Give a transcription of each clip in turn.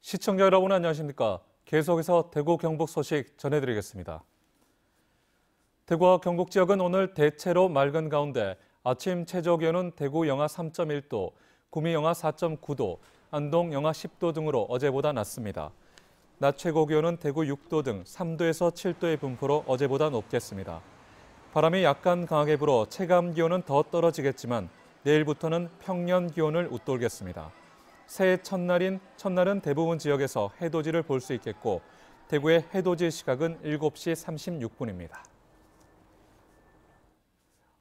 시청자 여러분 안녕하십니까? 계속해서 대구 경북 소식 전해드리겠습니다. 대구와 경북 지역은 오늘 대체로 맑은 가운데 아침 최저 기온은 대구 영하 3.1도, 구미 영하 4.9도, 안동 영하 10도 등으로 어제보다 낮습니다. 낮 최고 기온은 대구 6도 등 3도에서 7도의 분포로 어제보다 높겠습니다. 바람이 약간 강하게 불어 체감 기온은 더 떨어지겠지만 내일부터는 평년 기온을 웃돌겠습니다. 새해 첫날인 첫날은 대부분 지역에서 해돋이를 볼 수 있겠고 대구의 해돋이 시각은 7시 36분입니다.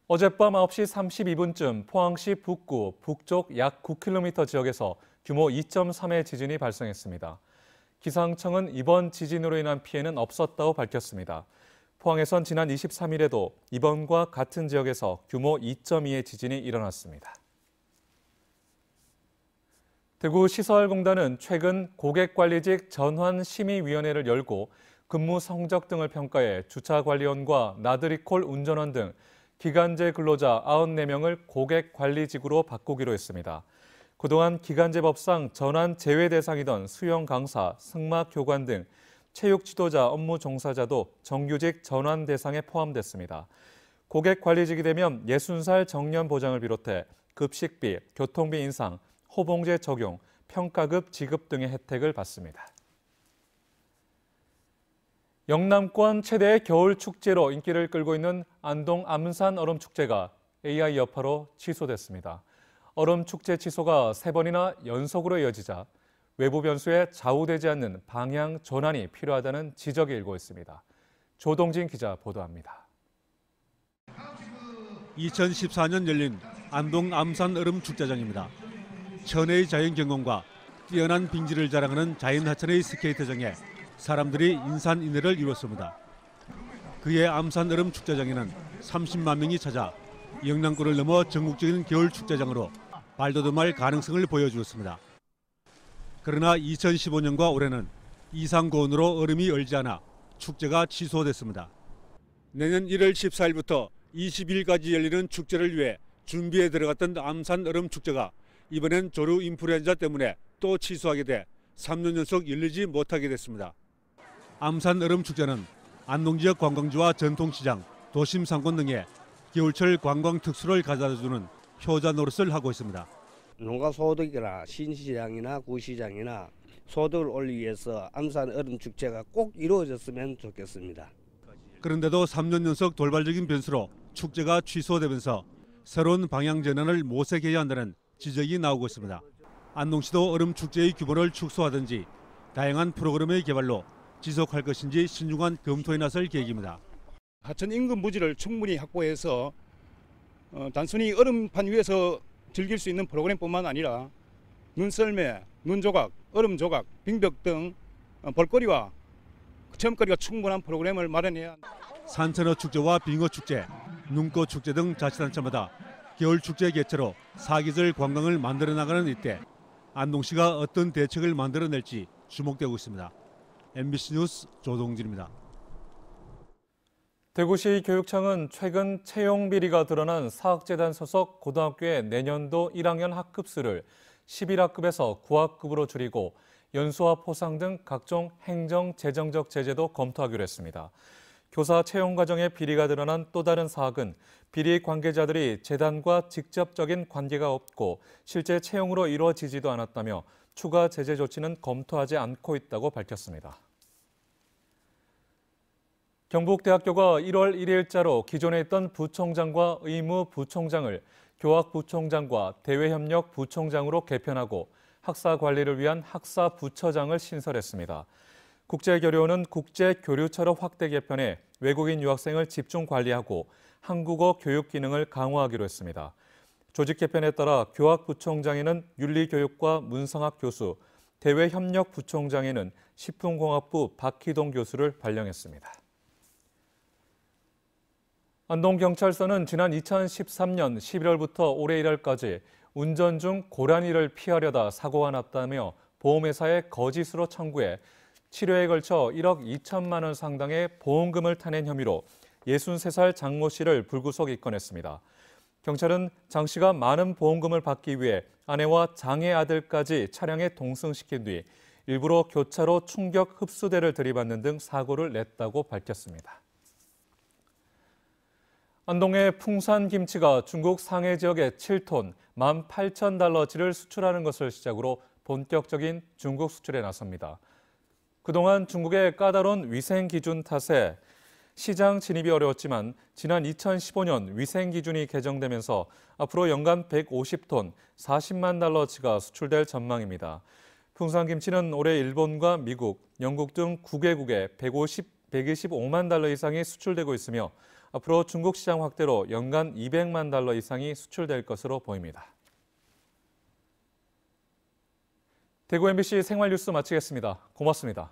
어젯밤 9시 32분쯤 포항시 북구 북쪽 약 9km 지역에서 규모 2.3의 지진이 발생했습니다. 기상청은 이번 지진으로 인한 피해는 없었다고 밝혔습니다. 포항에선 지난 23일에도 이번과 같은 지역에서 규모 2.2의 지진이 일어났습니다. 대구시설공단은 최근 고객관리직 전환심의위원회를 열고 근무 성적 등을 평가해 주차관리원과 나들이콜 운전원 등 기간제 근로자 94명을 고객관리직으로 바꾸기로 했습니다. 그동안 기간제 법상 전환 제외 대상이던 수영 강사, 승마 교관 등 체육 지도자 업무 종사자도 정규직 전환 대상에 포함됐습니다. 고객 관리직이 되면 60살 정년 보장을 비롯해 급식비, 교통비 인상, 호봉제 적용, 평가급 지급 등의 혜택을 받습니다. 영남권 최대의 겨울 축제로 인기를 끌고 있는 안동 암산 얼음 축제가 AI 여파로 취소됐습니다. 얼음 축제 취소가 세 번이나 연속으로 이어지자 외부 변수에 좌우되지 않는 방향 전환이 필요하다는 지적이 일고있습니다. 조동진 기자 보도합니다. 2014년 열린 안동 암산 얼음 축제장입니다. 천혜의 자연 경관과 뛰어난 빙지를 자랑하는 자연 하천의 스케이트장에 사람들이 인산인해를 이뤘습니다. 그해 암산 얼음 축제장에는 30만 명이 찾아 영남권을 넘어 전국적인 겨울 축제장으로 발돋움할 가능성을 보여주었습니다. 그러나 2015년과 올해는 이상고온으로 얼음이 얼지 않아 축제가 취소됐습니다. 내년 1월 14일부터 20일까지 열리는 축제를 위해 준비에 들어갔던 암산 얼음 축제가 이번엔 조류 인플루엔자 때문에 또 취소하게 돼 3년 연속 열리지 못하게 됐습니다. 암산 얼음 축제는 안동 지역 관광지와 전통시장, 도심 상권 등에 겨울철 관광 특수를 가져다주는 효자 노릇을 하고 있습니다. 농가 소득이나 신시장이나 구시장이나 소득을 올리기 위해서 암산 얼음 축제가 꼭 이루어졌으면 좋겠습니다. 그런데도 3년 연속 돌발적인 변수로 축제가 취소되면서 새로운 방향 전환을 모색해야 한다는 지적이 나오고 있습니다. 안동시도 얼음 축제의 규모를 축소하든지 다양한 프로그램의 개발로 지속할 것인지 신중한 검토에 나설 계획입니다. 하천 인근 부지를 충분히 확보해서 어, 단순히 얼음판 위에서 즐길 수 있는 프로그램뿐만 아니라 눈썰매, 눈조각, 얼음조각, 빙벽 등 어, 볼거리와 체험거리가 충분한 프로그램을 마련해야 한다. 산천어 축제와 빙어 축제, 눈꽃 축제 등 자치단체마다 겨울 축제 개최로 사기절 관광을 만들어 나가는 이때 안동시가 어떤 대책을 만들어낼지 주목되고 있습니다. MBC 뉴스 조동진입니다. 대구시 교육청은 최근 채용 비리가 드러난 사학재단 소속 고등학교의 내년도 1학년 학급수를 11학급에서 9학급으로 줄이고 연수와 포상 등 각종 행정 재정적 제재도 검토하기로 했습니다. 교사 채용 과정에 비리가 드러난 또 다른 사학은 비리 관계자들이 재단과 직접적인 관계가 없고 실제 채용으로 이루어지지도 않았다며 추가 제재 조치는 검토하지 않고 있다고 밝혔습니다. 경북대학교가 1월 1일자로 기존에 있던 부총장과 의무 부총장을 교학부총장과 대외협력 부총장으로 개편하고 학사 관리를 위한 학사 부처장을 신설했습니다. 국제교류원은 국제교류처로 확대 개편해 외국인 유학생을 집중 관리하고 한국어 교육 기능을 강화하기로 했습니다. 조직 개편에 따라 교학부총장에는 윤리교육과 문상학 교수, 대외협력 부총장에는 식품공학부 박희동 교수를 발령했습니다. 안동경찰서는 지난 2013년 11월부터 올해 1월까지 운전 중 고라니를 피하려다 사고가 났다며 보험회사에 거짓으로 청구해 치료에 걸쳐 1억 2천만 원 상당의 보험금을 타낸 혐의로 63살 장모 씨를 불구속 입건했습니다. 경찰은 장 씨가 많은 보험금을 받기 위해 아내와 장의 아들까지 차량에 동승시킨 뒤 일부러 교차로 충격 흡수대를 들이받는 등 사고를 냈다고 밝혔습니다. 안동의 풍산 김치가 중국 상해 지역에 7톤, 18,000달러치를 수출하는 것을 시작으로 본격적인 중국 수출에 나섭니다. 그동안 중국의 까다로운 위생 기준 탓에 시장 진입이 어려웠지만 지난 2015년 위생 기준이 개정되면서 앞으로 연간 150톤, 40만 달러치가 수출될 전망입니다. 풍산 김치는 올해 일본과 미국, 영국 등 9개국에 150, 125만 달러 이상이 수출되고 있으며 앞으로 중국 시장 확대로 연간 200만 달러 이상이 수출될 것으로 보입니다. 대구 MBC 생활뉴스 마치겠습니다. 고맙습니다.